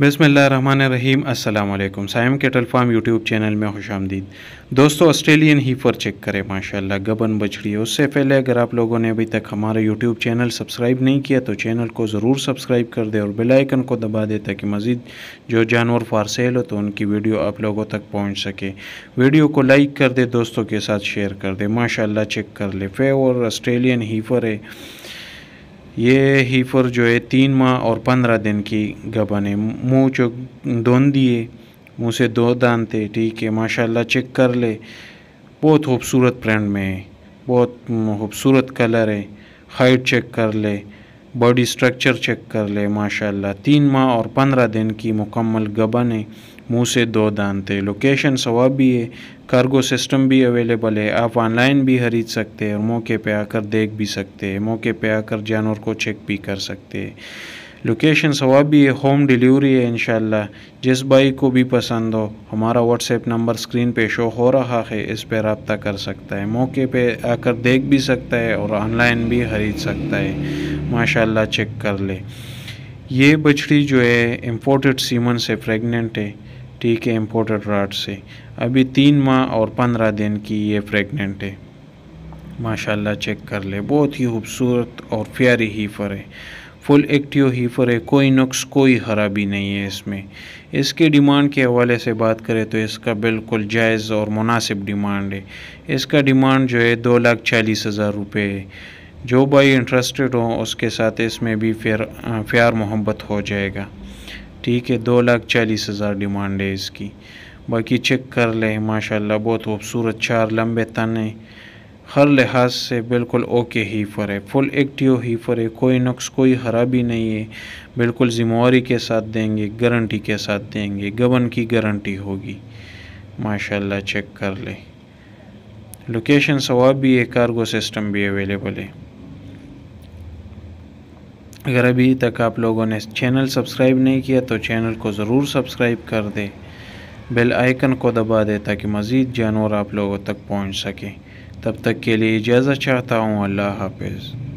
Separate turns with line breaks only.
बसमीम अल्लाम Saim cattle farm YouTube channel में खुश आमदीद दोस्तों ऑस्ट्रेलियन हीफर चेक करें माशाल्लाह गबन बछड़ी उससे पहले अगर आप लोगों ने अभी तक हमारा यूट्यूब चैनल सब्सक्राइब नहीं किया तो चैनल को ज़रूर सब्सक्राइब कर दे और बेलाइकन को दबा दे ताकि मज़ीद जो जानवर फार सेल हो तो उनकी वीडियो आप लोगों तक पहुँच सके वीडियो को लाइक कर दे दोस्तों के साथ शेयर कर दे माशा चेक कर ले फेवर ऑस्ट्रेलियन हीफर है ये हीफर जो है तीन माह और पंद्रह दिन की गबन है मुँह चो दोन दिए मुँह से दो दान थे ठीक है माशाल्लाह चेक कर ले बहुत खूबसूरत प्रिंट में है बहुत खूबसूरत कलर है हाइट चेक कर ले बॉडी स्ट्रक्चर चेक कर ले माशाल्लाह तीन माह और पंद्रह दिन की मुकम्मल गबन है मुँह से दो दानते लोकेशन सवाब भी है कार्गो सिस्टम भी अवेलेबल है आप ऑनलाइन भी ख़रीद सकते हैं और मौके पे आकर देख भी सकते हैं मौके पे आकर जानवर को चेक भी कर सकते हैं लोकेशन सवाब भी है होम डिलीवरी है इन जिस बाई को भी पसंद हो हमारा व्हाट्सएप नंबर स्क्रीन पे शो हो रहा है इस पर रबता कर सकता है मौके पे आकर देख भी सकता है और ऑनलाइन भी ख़रीद सकता है माशाल्लाह चेक कर ले ये बछड़ी जो है इम्पोर्टेड सीमन से प्रेग्नेंट है ठीक है इम्पोर्टेड राड से अभी तीन माह और पंद्रह दिन की ये प्रेग्नेंट है माशाल्लाह चेक कर ले बहुत ही खूबसूरत और प्यारी हीफर है फुल एक्टिव हीफर है कोई नुक्स कोई खराबी नहीं है इसमें इसके डिमांड के हवाले से बात करें तो इसका बिल्कुल जायज़ और मुनासिब डिमांड है इसका डिमांड जो है दो लाख चालीस हज़ार रुपये है जो भाई इंटरेस्टेड हो उसके साथ इसमें भी फिर प्यार मोहब्बत हो जाएगा ठीक है दो लाख चालीस हज़ार डिमांड है इसकी बाकी चेक कर लें माशाल्लाह बहुत खूबसूरत चार लंबे तने हर लिहाज से बिल्कुल ओके हीफर है फुल एक्टिव हीफर है कोई नुक्स कोई खराबी नहीं है बिल्कुल जिम्मेवारी के साथ देंगे गारंटी के साथ देंगे गबन की गारंटी होगी माशाल्लाह चेक कर ले लोकेशन सवाब भी है कार्गो सिस्टम भी अवेलेबल है अगर अभी तक आप लोगों ने चैनल सब्सक्राइब नहीं किया तो चैनल को ज़रूर सब्सक्राइब कर दें बेल आइकन को दबा दें ताकि मज़ीद जानवर आप लोगों तक पहुंच सके तब तक के लिए इजाज़त चाहता हूँ अल्लाह हाफिज़